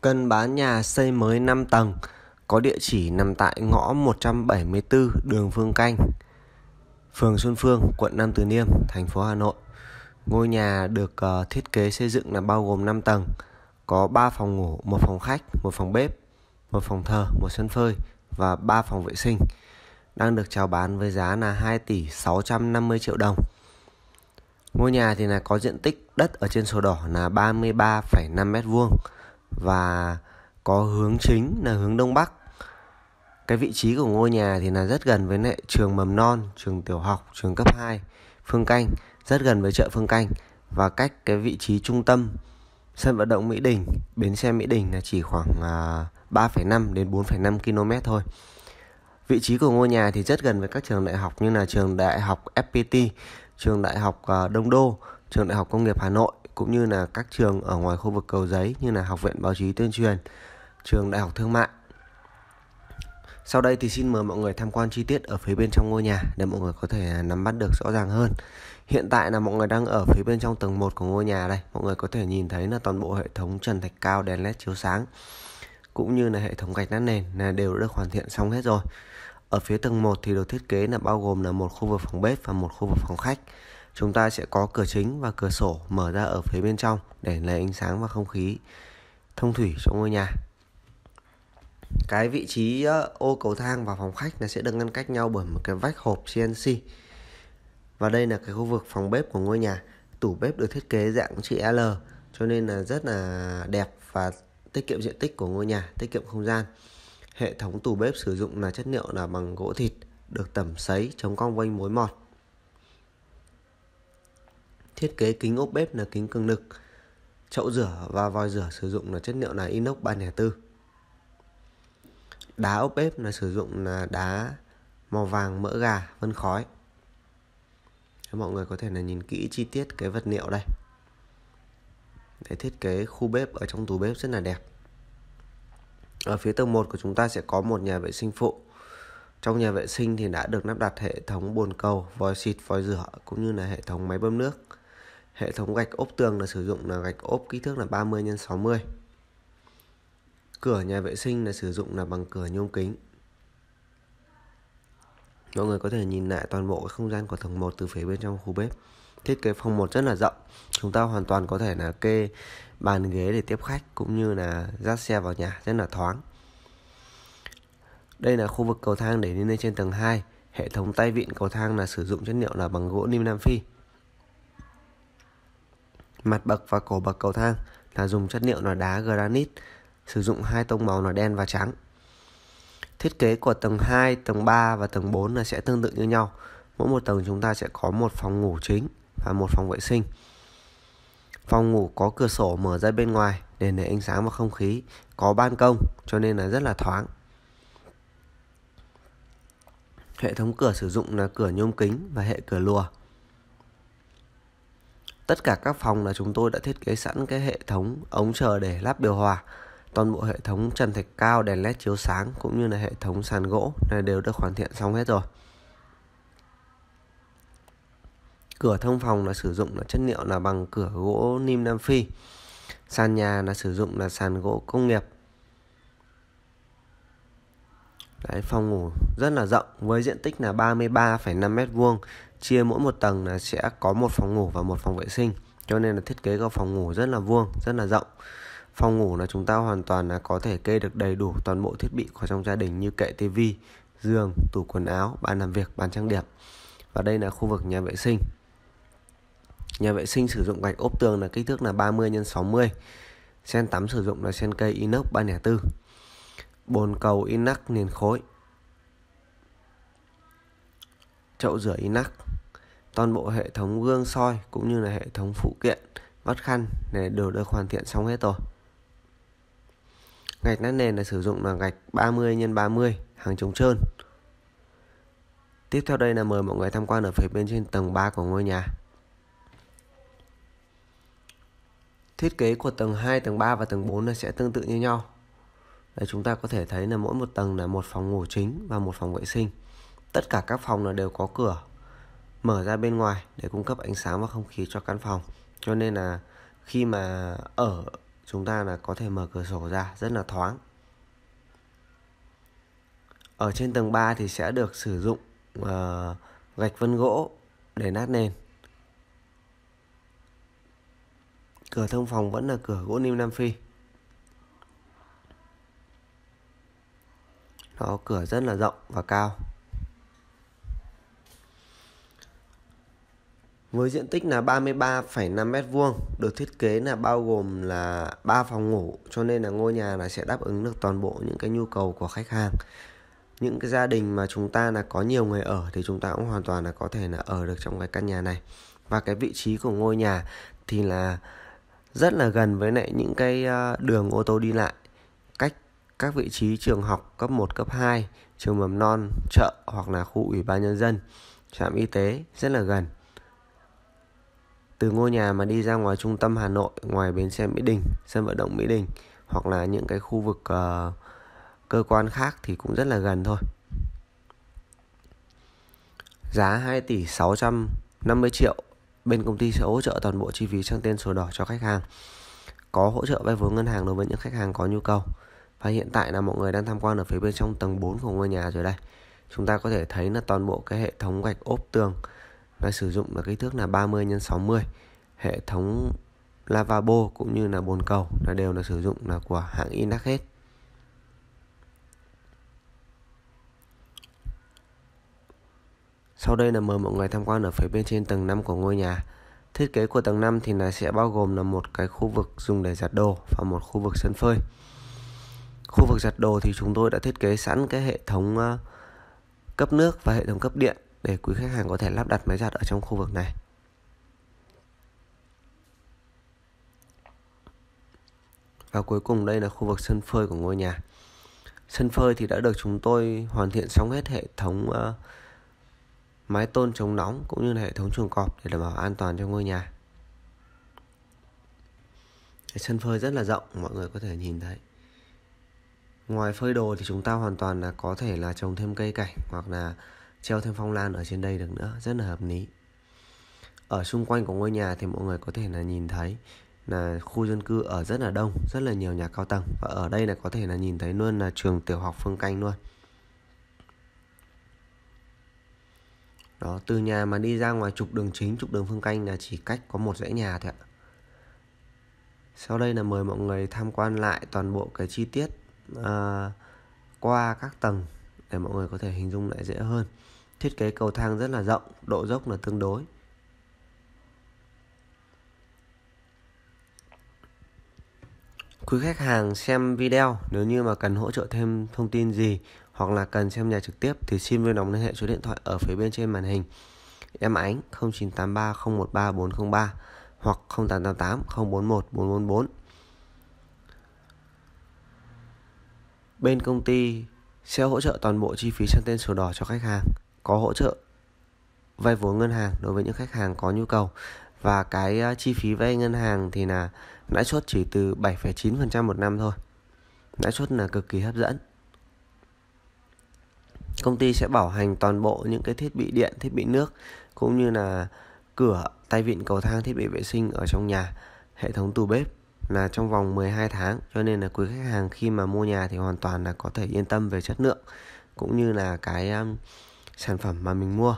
Cần bán nhà xây mới 5 tầng, có địa chỉ nằm tại ngõ 174 đường Phương Canh, phường Xuân Phương, quận Nam Từ Liêm, thành phố Hà Nội. Ngôi nhà được uh, thiết kế xây dựng là bao gồm 5 tầng, có 3 phòng ngủ, một phòng khách, một phòng bếp, một phòng thờ, một sân phơi và 3 phòng vệ sinh. Đang được chào bán với giá là 2 tỷ 650 triệu đồng. Ngôi nhà thì là có diện tích đất ở trên sổ đỏ là 33,5 mét vuông và có hướng chính là hướng đông bắc cái vị trí của ngôi nhà thì là rất gần với lại trường mầm non trường tiểu học trường cấp 2 phương canh rất gần với chợ phương canh và cách cái vị trí trung tâm sân vận động Mỹ Đình bến xe Mỹ Đình là chỉ khoảng 3,5 à, đến 4,5 km thôi vị trí của ngôi nhà thì rất gần với các trường đại học như là trường đại học FPT trường đại học à, Đông Đô trường đại học công nghiệp Hà Nội cũng như là các trường ở ngoài khu vực cầu giấy như là Học viện Báo chí Tuyên truyền, trường Đại học Thương mại. Sau đây thì xin mời mọi người tham quan chi tiết ở phía bên trong ngôi nhà để mọi người có thể nắm bắt được rõ ràng hơn. Hiện tại là mọi người đang ở phía bên trong tầng 1 của ngôi nhà đây. Mọi người có thể nhìn thấy là toàn bộ hệ thống trần thạch cao đèn led chiếu sáng cũng như là hệ thống gạch nát nền là đều được hoàn thiện xong hết rồi. Ở phía tầng 1 thì được thiết kế là bao gồm là một khu vực phòng bếp và một khu vực phòng khách. Chúng ta sẽ có cửa chính và cửa sổ mở ra ở phía bên trong để lấy ánh sáng và không khí thông thủy cho ngôi nhà. Cái vị trí ờ, ô cầu thang và phòng khách là sẽ được ngăn cách nhau bởi một cái vách hộp CNC. Và đây là cái khu vực phòng bếp của ngôi nhà. Tủ bếp được thiết kế dạng chữ L cho nên là rất là đẹp và tiết kiệm diện tích của ngôi nhà, tiết kiệm không gian. Hệ thống tủ bếp sử dụng là chất liệu là bằng gỗ thịt, được tẩm sấy chống cong vênh mối mọt. Thiết kế kính ốp bếp là kính cường lực. Chậu rửa và vòi rửa sử dụng là chất liệu là inox 304. Đá ốp bếp là sử dụng là đá màu vàng mỡ gà vân khói. Mọi người có thể là nhìn kỹ chi tiết cái vật liệu đây. Để thiết kế khu bếp ở trong tủ bếp rất là đẹp. Ở phía tầng 1 của chúng ta sẽ có một nhà vệ sinh phụ. Trong nhà vệ sinh thì đã được lắp đặt hệ thống bồn cầu, vòi xịt, vòi rửa cũng như là hệ thống máy bơm nước. Hệ thống gạch ốp tường là sử dụng là gạch ốp kích thước là 30 x 60. Cửa nhà vệ sinh là sử dụng là bằng cửa nhôm kính. Mọi người có thể nhìn lại toàn bộ cái không gian của tầng 1 từ phía bên trong khu bếp. Thiết kế phòng 1 rất là rộng. Chúng ta hoàn toàn có thể là kê bàn ghế để tiếp khách cũng như là dắt xe vào nhà rất là thoáng. Đây là khu vực cầu thang để lên lên trên tầng 2. Hệ thống tay vịn cầu thang là sử dụng chất liệu là bằng gỗ lim Nam Phi. Mặt bậc và cổ bậc cầu thang là dùng chất liệu nồi đá granite, sử dụng hai tông màu nồi đen và trắng. Thiết kế của tầng 2, tầng 3 và tầng 4 là sẽ tương tự như nhau. Mỗi một tầng chúng ta sẽ có một phòng ngủ chính và một phòng vệ sinh. Phòng ngủ có cửa sổ mở ra bên ngoài để lấy ánh sáng và không khí, có ban công cho nên là rất là thoáng. Hệ thống cửa sử dụng là cửa nhôm kính và hệ cửa lùa. Tất cả các phòng là chúng tôi đã thiết kế sẵn cái hệ thống ống chờ để lắp điều hòa. Toàn bộ hệ thống trần thạch cao, đèn led chiếu sáng cũng như là hệ thống sàn gỗ này đều được hoàn thiện xong hết rồi. Cửa thông phòng là sử dụng là chất liệu là bằng cửa gỗ nim Nam Phi. Sàn nhà là sử dụng là sàn gỗ công nghiệp Đấy, phòng ngủ rất là rộng với diện tích là 33,5 m2, chia mỗi một tầng là sẽ có một phòng ngủ và một phòng vệ sinh. Cho nên là thiết kế của phòng ngủ rất là vuông, rất là rộng. Phòng ngủ là chúng ta hoàn toàn là có thể kê được đầy đủ toàn bộ thiết bị của trong gia đình như kệ tivi, giường, tủ quần áo, bàn làm việc, bàn trang điểm. Và đây là khu vực nhà vệ sinh. Nhà vệ sinh sử dụng gạch ốp tường là kích thước là 30 x 60. Sen tắm sử dụng là sen cây inox 304 bồn cầu inox liền khối chậu rửa inox toàn bộ hệ thống gương soi cũng như là hệ thống phụ kiện vắt khăn này đều được hoàn thiện xong hết rồi gạch nát nền là sử dụng là gạch 30 x 30 hàng chống trơn tiếp theo đây là mời mọi người tham quan ở phía bên trên tầng 3 của ngôi nhà thiết kế của tầng 2 tầng 3 và tầng 4 là sẽ tương tự như nhau chúng ta có thể thấy là mỗi một tầng là một phòng ngủ chính và một phòng vệ sinh tất cả các phòng là đều có cửa mở ra bên ngoài để cung cấp ánh sáng và không khí cho căn phòng cho nên là khi mà ở chúng ta là có thể mở cửa sổ ra rất là thoáng ở trên tầng 3 thì sẽ được sử dụng uh, gạch vân gỗ để nát nền cửa thông phòng vẫn là cửa gỗ nim nam phi nó cửa rất là rộng và cao với diện tích là 33,5 m2 được thiết kế là bao gồm là 3 phòng ngủ cho nên là ngôi nhà là sẽ đáp ứng được toàn bộ những cái nhu cầu của khách hàng những cái gia đình mà chúng ta là có nhiều người ở thì chúng ta cũng hoàn toàn là có thể là ở được trong cái căn nhà này và cái vị trí của ngôi nhà thì là rất là gần với lại những cái ờ, đường ô tô đi lại các vị trí trường học cấp 1, cấp 2, trường mầm non, chợ hoặc là khu ủy ban nhân dân, trạm y tế rất là gần. Từ ngôi nhà mà đi ra ngoài trung tâm Hà Nội, ngoài bến xe Mỹ Đình, sân vận động Mỹ Đình hoặc là những cái khu vực uh, cơ quan khác thì cũng rất là gần thôi. Giá 2 tỷ 650 triệu bên công ty sẽ hỗ trợ toàn bộ chi phí sang tên sổ đỏ cho khách hàng có hỗ trợ vay vốn ngân hàng đối với những khách hàng có nhu cầu và hiện tại là mọi người đang tham quan ở phía bên trong tầng 4 của ngôi nhà rồi đây chúng ta có thể thấy là toàn bộ cái hệ thống gạch ốp tường và sử dụng là kích thước là 30 x 60 hệ thống lavabo cũng như là bồn cầu là đều là sử dụng là của hãng inax hết Sau đây là mời mọi người tham quan ở phía bên trên tầng 5 của ngôi nhà. Thiết kế của tầng 5 thì là sẽ bao gồm là một cái khu vực dùng để giặt đồ và một khu vực sân phơi. Khu vực giặt đồ thì chúng tôi đã thiết kế sẵn cái hệ thống ờ, cấp nước và hệ thống cấp điện để quý khách hàng có thể lắp đặt máy giặt ở trong khu vực này. Và cuối cùng đây là khu vực sân phơi của ngôi nhà. Sân phơi thì đã được chúng tôi hoàn thiện xong hết hệ thống ờ, mái tôn chống nóng cũng như là hệ thống chuồng cọp để đảm bảo an toàn cho ngôi nhà. Sân phơi rất là rộng, mọi người có thể nhìn thấy ngoài phơi đồ thì chúng ta hoàn toàn là có thể là trồng thêm cây cảnh hoặc là treo thêm phong lan ở trên đây được nữa rất là hợp lý ở xung quanh của ngôi nhà thì mọi người có thể là nhìn thấy là khu dân cư ở rất là đông rất là nhiều nhà cao tầng và ở đây là có thể là nhìn thấy luôn là trường tiểu học phương canh luôn đó từ nhà mà đi ra ngoài trục đường chính trục đường phương canh là chỉ cách có một dãy nhà thôi ạ sau đây là mời mọi người tham quan lại toàn bộ cái chi tiết à, qua các tầng để mọi người có thể hình dung lại dễ hơn thiết kế cầu thang rất là rộng độ dốc là tương đối quý khách hàng xem video nếu như mà cần hỗ trợ thêm thông tin gì hoặc là cần xem nhà trực tiếp thì xin vui lòng liên hệ số điện thoại ở phía bên trên màn hình em ánh 0983 013 403 hoặc 0888 041 444 bên công ty sẽ hỗ trợ toàn bộ chi phí sang tên sổ đỏ cho khách hàng có hỗ trợ vay vốn ngân hàng đối với những khách hàng có nhu cầu và cái à, chi phí vay ngân hàng thì là lãi suất chỉ từ 7,9% một năm thôi lãi suất là cực kỳ hấp dẫn công ty sẽ bảo hành toàn bộ những cái thiết bị điện thiết bị nước cũng như là cửa tay vịn cầu thang thiết bị vệ sinh ở trong nhà hệ thống tủ bếp là trong vòng 12 tháng cho nên là quý khách hàng khi mà mua nhà thì hoàn toàn là có thể yên tâm về chất lượng cũng như là cái um, sản phẩm mà mình mua